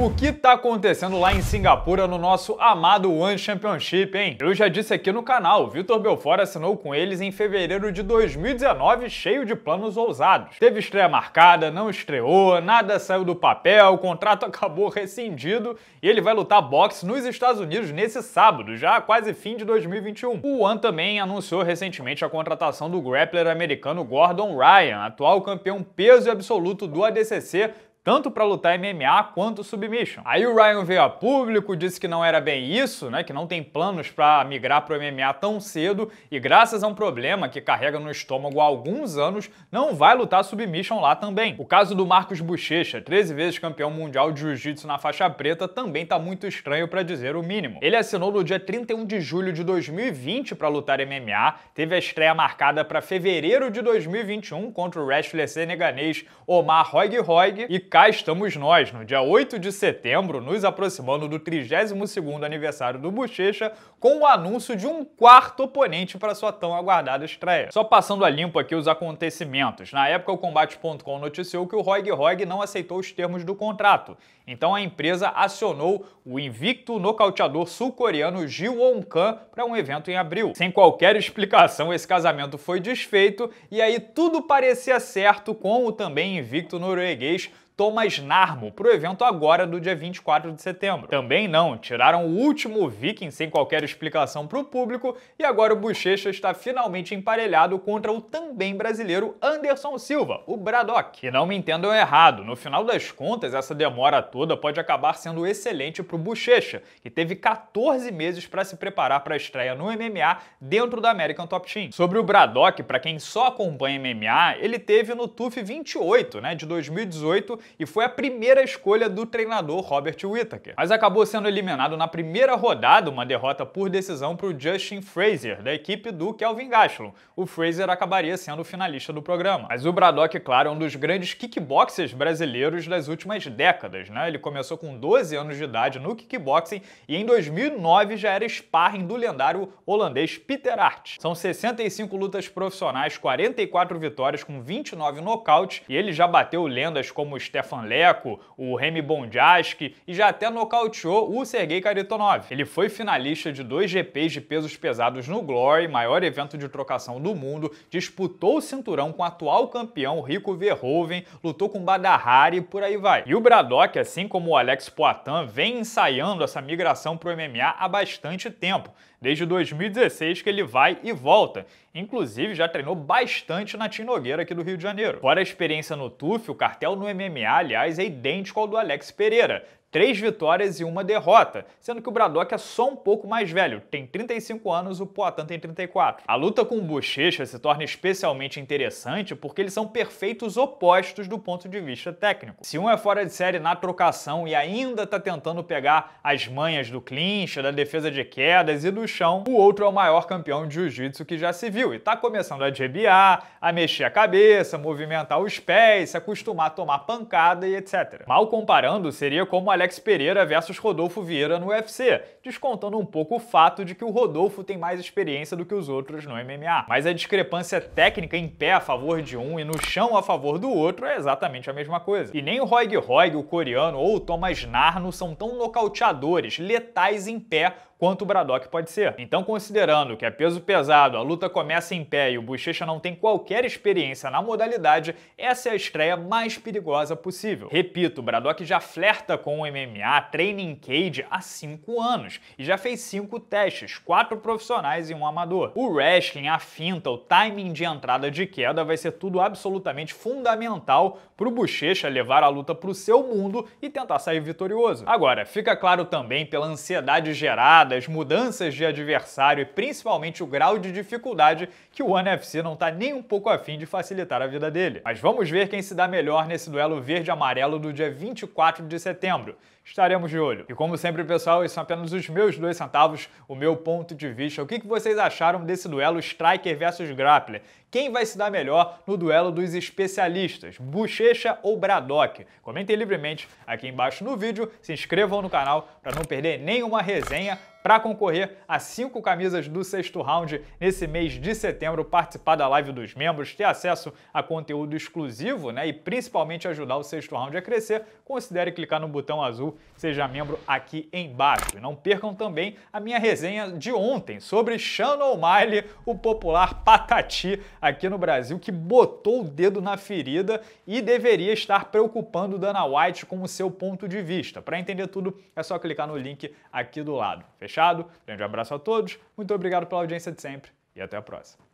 O que tá acontecendo lá em Singapura no nosso amado One Championship, hein? Eu já disse aqui no canal, o Vitor Belfort assinou com eles em fevereiro de 2019, cheio de planos ousados. Teve estreia marcada, não estreou, nada saiu do papel, o contrato acabou rescindido e ele vai lutar boxe nos Estados Unidos nesse sábado, já quase fim de 2021. O One também anunciou recentemente a contratação do grappler americano Gordon Ryan, atual campeão peso absoluto do ADCC, tanto para lutar MMA quanto submission. Aí o Ryan veio a público, disse que não era bem isso, né, que não tem planos para migrar para o MMA tão cedo e graças a um problema que carrega no estômago há alguns anos, não vai lutar submission lá também. O caso do Marcos Bochecha, 13 vezes campeão mundial de jiu-jitsu na faixa preta, também tá muito estranho para dizer o mínimo. Ele assinou no dia 31 de julho de 2020 para lutar MMA, teve a estreia marcada para fevereiro de 2021 contra o wrestler seneganês Omar Roig Roig e cá estamos nós, no dia 8 de setembro, nos aproximando do 32º aniversário do Bochecha, com o anúncio de um quarto oponente para sua tão aguardada estreia. Só passando a limpo aqui os acontecimentos. Na época, o Combate.com noticiou que o Roig Roig não aceitou os termos do contrato, então a empresa acionou o invicto nocauteador sul-coreano Ji Won Kan para um evento em abril. Sem qualquer explicação, esse casamento foi desfeito e aí tudo parecia certo com o também invicto norueguês Thomas Narmo para o evento agora do dia 24 de setembro. Também não, tiraram o último Viking sem qualquer explicação para o público e agora o Bochecha está finalmente emparelhado contra o também brasileiro Anderson Silva, o Braddock. E não me entendam errado, no final das contas essa demora toda pode acabar sendo excelente para o Bochecha, que teve 14 meses para se preparar para a estreia no MMA dentro da American Top Team. Sobre o Braddock, para quem só acompanha MMA, ele teve no TUF 28, né, de 2018 e foi a primeira escolha do treinador Robert Whittaker. Mas acabou sendo eliminado na primeira rodada, uma derrota por decisão para o Justin Fraser, da equipe do Kelvin Gastelum. O Fraser acabaria sendo o finalista do programa. Mas o Braddock, claro, é um dos grandes kickboxers brasileiros das últimas décadas. Né? Ele começou com 12 anos de idade no kickboxing e em 2009 já era sparring do lendário holandês Peter Hart. São 65 lutas profissionais, 44 vitórias com 29 nocautes e ele já bateu lendas como Stephen Stefan Leco, o Remy Bondjaski e já até nocauteou o Sergei Karitonov. Ele foi finalista de dois GPs de pesos pesados no Glory, maior evento de trocação do mundo, disputou o cinturão com o atual campeão Rico Verhoeven, lutou com Badahari e por aí vai. E o Braddock, assim como o Alex Poitin, vem ensaiando essa migração para o MMA há bastante tempo. Desde 2016 que ele vai e volta. Inclusive já treinou bastante na Tim Nogueira aqui do Rio de Janeiro. Fora a experiência no TUF, o cartel no MMA, aliás, é idêntico ao do Alex Pereira. Três vitórias e uma derrota, sendo que o Braddock é só um pouco mais velho, tem 35 anos, o Poitin tem 34. A luta com o Bochecha se torna especialmente interessante porque eles são perfeitos opostos do ponto de vista técnico. Se um é fora de série na trocação e ainda tá tentando pegar as manhas do clinch, da defesa de quedas e do chão, o outro é o maior campeão de jiu-jitsu que já se viu e tá começando a debiar, a mexer a cabeça, movimentar os pés, se acostumar a tomar pancada e etc. Mal comparando, seria como a Alex Pereira versus Rodolfo Vieira no UFC, descontando um pouco o fato de que o Rodolfo tem mais experiência do que os outros no MMA. Mas a discrepância técnica em pé a favor de um e no chão a favor do outro é exatamente a mesma coisa. E nem o Roig Roig, o coreano, ou o Thomas Narno são tão nocauteadores, letais em pé quanto o Braddock pode ser. Então, considerando que é peso pesado, a luta começa em pé e o Bochecha não tem qualquer experiência na modalidade, essa é a estreia mais perigosa possível. Repito, o Braddock já flerta com o MMA, treina em cage há 5 anos e já fez 5 testes, 4 profissionais e um amador. O wrestling, a finta, o timing de entrada de queda vai ser tudo absolutamente fundamental para o Bochecha levar a luta para o seu mundo e tentar sair vitorioso. Agora, fica claro também pela ansiedade gerada as mudanças de adversário e principalmente o grau de dificuldade que o NFC FC não está nem um pouco afim de facilitar a vida dele. Mas vamos ver quem se dá melhor nesse duelo verde-amarelo do dia 24 de setembro. Estaremos de olho. E como sempre, pessoal, esses são apenas os meus dois centavos, o meu ponto de vista. O que vocês acharam desse duelo Striker versus Grappler? Quem vai se dar melhor no duelo dos especialistas, Bochecha ou Braddock? Comentem livremente aqui embaixo no vídeo, se inscrevam no canal para não perder nenhuma resenha para concorrer a cinco camisas do sexto round nesse mês de setembro, participar da live dos membros, ter acesso a conteúdo exclusivo né, e principalmente ajudar o sexto round a crescer, considere clicar no botão azul Seja Membro aqui embaixo. E não percam também a minha resenha de ontem sobre Shannon O'Malley, o popular patati aqui no Brasil que botou o dedo na ferida e deveria estar preocupando Dana White com o seu ponto de vista. Para entender tudo, é só clicar no link aqui do lado. Fechado? Grande abraço a todos, muito obrigado pela audiência de sempre e até a próxima.